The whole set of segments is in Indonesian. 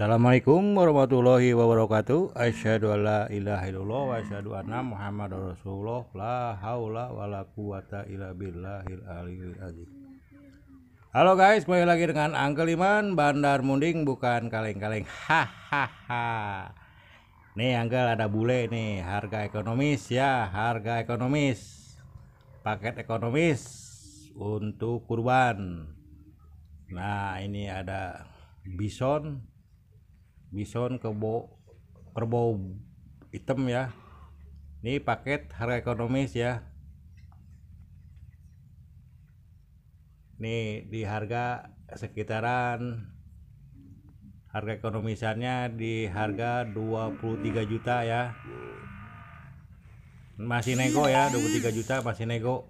Assalamualaikum warahmatullahi wabarakatuh. Asyhadu alla ilaha illallah wa asyhadu anna Muhammadar Rasulullah. La haula wala quwata illa billahil aliyil azim. Halo guys, kembali lagi dengan Uncle Iman Bandar Munding bukan kaleng-kaleng. Hahaha. Nih Angkel ada bule nih, harga ekonomis ya, harga ekonomis. Paket ekonomis untuk kurban. Nah, ini ada bison bison kebo kerbau hitam ya ini paket harga ekonomis ya Ini di harga sekitaran harga ekonomisannya di harga 23 juta ya masih nego ya 23 juta masih nego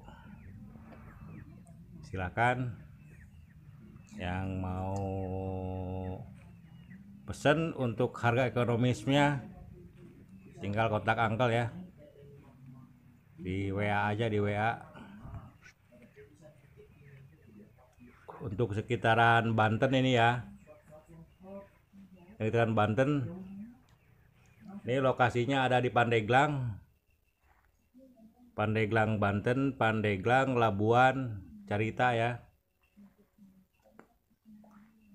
Silakan yang mau Pesan untuk harga ekonomisnya tinggal kontak angkel ya. Di WA aja di WA. Untuk sekitaran Banten ini ya. Sekitaran Banten. Ini lokasinya ada di Pandeglang. Pandeglang Banten, Pandeglang Labuan, Carita ya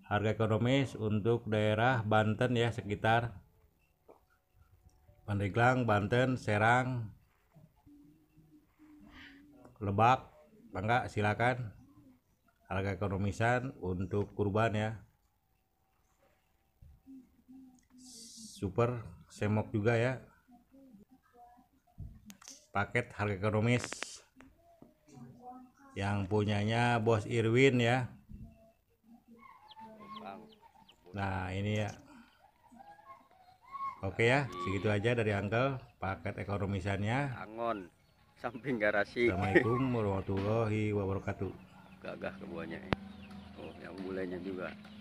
harga ekonomis untuk daerah Banten ya sekitar Pandeglang, Banten, Serang, Lebak, Bangka silakan harga ekonomisan untuk kurban ya super semok juga ya paket harga ekonomis yang punyanya bos Irwin ya nah ini ya oke ya iya. segitu aja dari angkel paket ekonomisannya angon samping garasi Assalamualaikum warahmatullahi wabarakatuh gagah kebuahnya oh yang mulainya juga